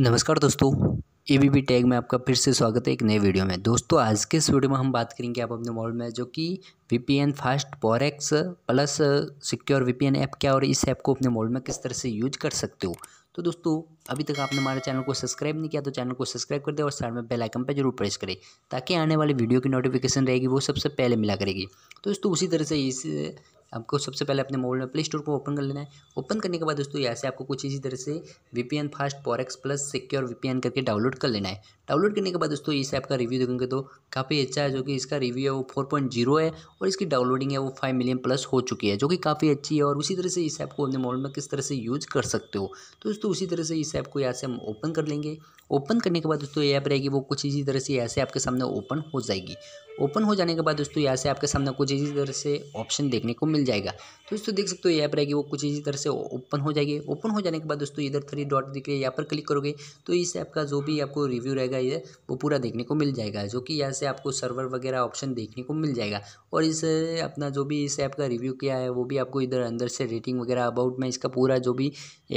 नमस्कार दोस्तों A B B tag में आपका फिर से स्वागत है एक नए वीडियो में दोस्तों आज के इस वीडियो में हम बात करेंगे आप अपने मोबाइल में जो कि वी पी एन फास्ट पॉरेक्स plus secure V P N app क्या और इस ऐप को अपने मोबाइल में किस तरह से यूज कर सकते हो तो दोस्तों अभी तक आपने हमारे चैनल को सब्सक्राइब नहीं किया तो चैनल को सब्सक्राइब कर दें और साइड में बेल आइकन पर जरूर प्रेस करें ताकि आने वाली वीडियो की नोटिफिकेशन रहेगी वो सबसे पहले मिला करेगी तो दोस्तों उसी तरह से इस आपको सबसे पहले अपने मोबाइल में प्ले स्टोर को ओपन कर लेना है ओपन करने के बाद दोस्तों यहाँ से आपको कुछ इसी तरह से वीपीएन फास्ट पॉरेक्स प्लस सिक्योर वीपीएन करके डाउनलोड कर लेना है डाउनलोड करने के बाद दोस्तों इस ऐप का रिव्यू देखेंगे तो काफ़ी अच्छा है जो कि इसका रिव्यू है वो फोर पॉइंट जीरो है और इसकी डाउनलोडिंग है वो फाइव मिलियन प्लस हो चुकी है जो कि काफ़ी अच्छी है और उसी तरह से इस ऐप को अपने मोबाइल में किस तरह से यूज कर सकते हो तो दोस्तों उसी तरह से इस ऐप को यहाँ से हम ओपन कर लेंगे ओपन करने के बाद दोस्तों ये ऐप रहेगी वो कुछ इसी तरह से ऐसे आपके सामने ओपन हो जाएगी ओपन हो जाने के बाद दोस्तों यहाँ से आपके सामने कुछ इसी तरह से ऑप्शन देखने को मिल जाएगा तो दोस्तों देख सकते हो ये ऐप रहेगी वो कुछ इसी तरह से ओपन हो जाएगी ओपन हो जाने के बाद दोस्तों इधर थ्री डॉट दिख रही है यहाँ पर क्लिक करोगे तो इस ऐप का जो भी आपको रिव्यू रहेगा गाइज है वो पूरा देखने को मिल जाएगा जो कि यहाँ से आपको सर्वर वगैरह ऑप्शन देखने को मिल जाएगा और इस अपना जो भी इस ऐप का रिव्यू किया है वो भी आपको इधर अंदर से रेटिंग वगैरह अबाउट में इसका पूरा जो भी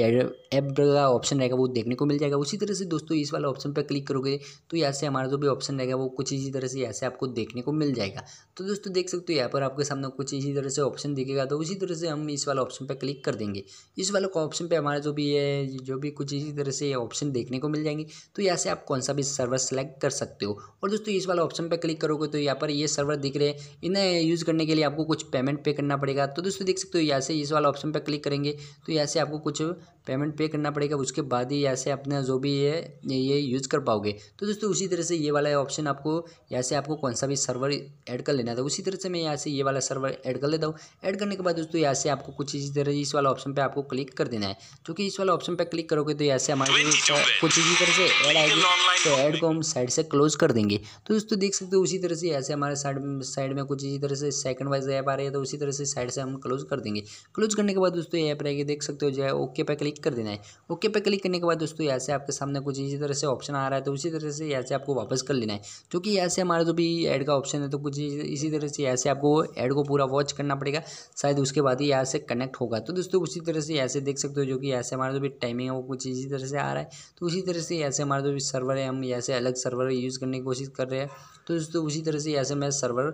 ऐप का ऑप्शन रहेगा वो देखने को मिल जाएगा उसी तरह से दोस्तों इस वाला ऑप्शन पर क्लिक करोगे तो यहाँ से हमारा जो भी ऑप्शन रहेगा वो कुछ इसी तरह से यहाँ से आपको देखने को मिल जाएगा तो दोस्तों देख सकते हो यहाँ पर आपके सामने कुछ इसी तरह से ऑप्शन दिखेगा तो उसी तरह से हम इस वाला ऑप्शन पर क्लिक कर देंगे इस वाला ऑप्शन पर हमारा जो भी है जो भी कुछ इसी तरह से ऑप्शन देखने को मिल जाएंगे तो यहाँ से आप कौन सा भी सर्वर सेलेक्ट कर सकते हो और दोस्तों इस वाला ऑप्शन पर क्लिक करोगे तो यहाँ पर ये सर्वर दिख रहे हैं इन्हें यूज़ करने के लिए आपको कुछ पेमेंट पे करना पड़ेगा तो दोस्तों देख सकते हो यहाँ से इस वाला ऑप्शन पर क्लिक करेंगे तो यहाँ से आपको कुछ पेमेंट पे करना पड़ेगा उसके बाद ही यहाँ से अपना जो भी है ये यूज़ कर पाओगे तो दोस्तों उसी तरह से ये वाला ऑप्शन आपको यहाँ से आपको कौन सा भी सर्वर ऐड कर लेना था उसी तरह से मैं यहाँ से ये वाला सर्वर ऐड कर लेता हूँ ऐड करने के बाद दोस्तों यहाँ से आपको कुछ इसी तरह इस वाला ऑप्शन पर आपको क्लिक कर देना है क्योंकि इस वाला ऑप्शन पर क्लिक करोगे तो यहाँ से हमारे कुछ इसी तरह से ऐड आएगी तो साइड को हम साइड से क्लोज कर देंगे तो दोस्तों देख सकते हो उसी तरह से ऐसे हमारे साइड साइड में कुछ इसी तरह से सेकंड वाइज ऐप आ रही है तो उसी तरह से साइड से हम क्लोज कर देंगे क्लोज करने के बाद दोस्तों ये ऐप रहेगी देख सकते हो जो है ओके पे क्लिक कर देना है ओके पे क्लिक करने के बाद दोस्तों ऐसे आपके सामने कुछ इसी तरह से ऑप्शन आ रहा है तो उसी तरह से ऐसे आपको वापस कर लेना है क्योंकि ऐसे हमारा जो भी एड का ऑप्शन है तो कुछ इसी तरह से ऐसे आपको ऐड को पूरा वॉच करना पड़ेगा शायद उसके बाद ही यहाँ से कनेक्ट होगा तो दोस्तों उसी तरह से ऐसे देख सकते हो जो कि ऐसे हमारा जो भी टाइमिंग है वो कुछ इसी तरह से आ रहा है तो उसी तरह से ऐसे हमारा जो भी सर्वर है हम यहाँ से अलग सर्वर यूज़ करने की कोशिश कर रहे हैं तो दोस्तों उसी तरह से यहाँ से मैं सर्वर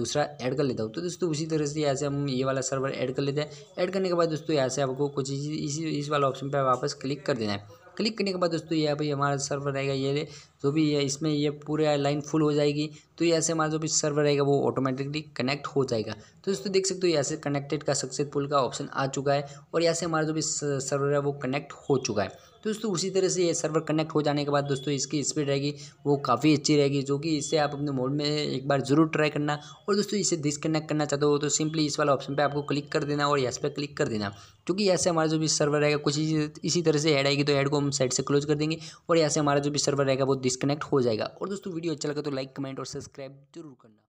दूसरा ऐड कर लेता हूँ तो दोस्तों उसी तरह से यहाँ से हम ये वाला सर्वर ऐड कर लेते हैं ऐड करने के बाद दोस्तों यहाँ से आपको कुछ इसी इस वाला ऑप्शन पर वापस क्लिक कर देना है क्लिक करने के बाद दोस्तों यहाँ पर हमारा सर्वर रहेगा ये जो भी है इसमें ये पूरे लाइन फुल हो जाएगी तो ये ऐसे हमारा जो भी सर्वर रहेगा वो ऑटोमेटिकली कनेक्ट हो जाएगा तो दोस्तों देख सकते हो यहाँ से कनेक्टेड का सक्सेसफुल का ऑप्शन आ चुका है और यहाँ से हमारा जो भी सर्वर है वो कनेक्ट हो चुका है तो दोस्तों उसी तरह से ये सर्वर कनेक्ट हो जाने के बाद दोस्तों इसकी स्पीड रहेगी वो काफ़ी अच्छी रहेगी जो कि इसे आप अपने मोड में एक बार ज़रूर ट्राई करना और दोस्तों इसे डिसकनेक्ट करना चाहते हो तो सिंपली इस वाला ऑप्शन पे आपको क्लिक कर देना और यहाँ पे क्लिक कर देना क्योंकि यहाँ से हमारा जो भी सर्वर रहेगा कुछ इसी तरह से ऐड आएगी तो ऐड को हम साइड से क्लोज कर देंगे और यहाँ से हमारा जो भी सर्वर रहेगा वो डिस्कनेक्ट हो जाएगा और दोस्तों वीडियो अच्छा लगा तो लाइक कमेंट और सब्सक्राइब जरूर करना